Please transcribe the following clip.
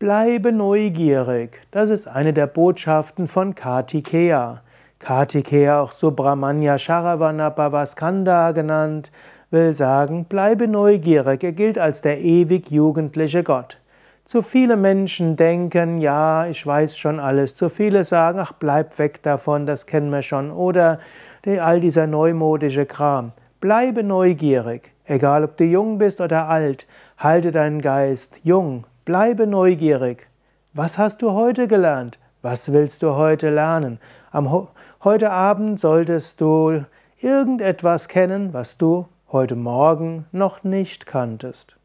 Bleibe neugierig. Das ist eine der Botschaften von Kartikeya. Kartikeya, auch Subramanya Sharavana Bhavaskanda genannt, will sagen, bleibe neugierig. Er gilt als der ewig jugendliche Gott. Zu viele Menschen denken, ja, ich weiß schon alles. Zu viele sagen, ach, bleib weg davon, das kennen wir schon. Oder all dieser neumodische Kram. Bleibe neugierig. Egal, ob du jung bist oder alt, halte deinen Geist jung. Bleibe neugierig. Was hast du heute gelernt? Was willst du heute lernen? Am, heute Abend solltest du irgendetwas kennen, was du heute Morgen noch nicht kanntest.